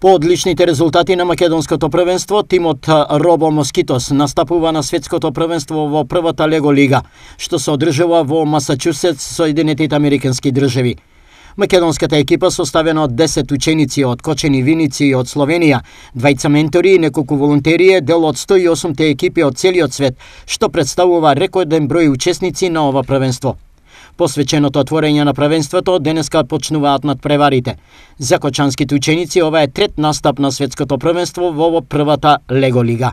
По одличните резултати на македонското првенство, тимот Робо Москитос настапува на светското првенство во првата Лего лига, што се одржува во Масачусетс, Соединетите Американски држави. Македонската екипа составена од 10 ученици од Кочени Виници од Словенија, двајца ментори и неколку волонтери е дел од 108 екипи од целиот свет, што представува рекорден број учесници на ова првенство. Посвеченото отворење на правенството денеска почнуваат над преварите. За кочанските ученици ова е трет настап на светското правенство во првата Лего лига.